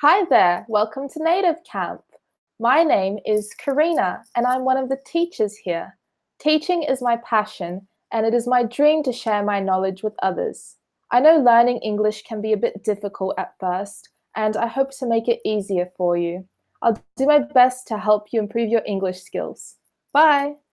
Hi there, welcome to Native Camp. My name is Karina and I'm one of the teachers here. Teaching is my passion and it is my dream to share my knowledge with others. I know learning English can be a bit difficult at first and I hope to make it easier for you. I'll do my best to help you improve your English skills. Bye!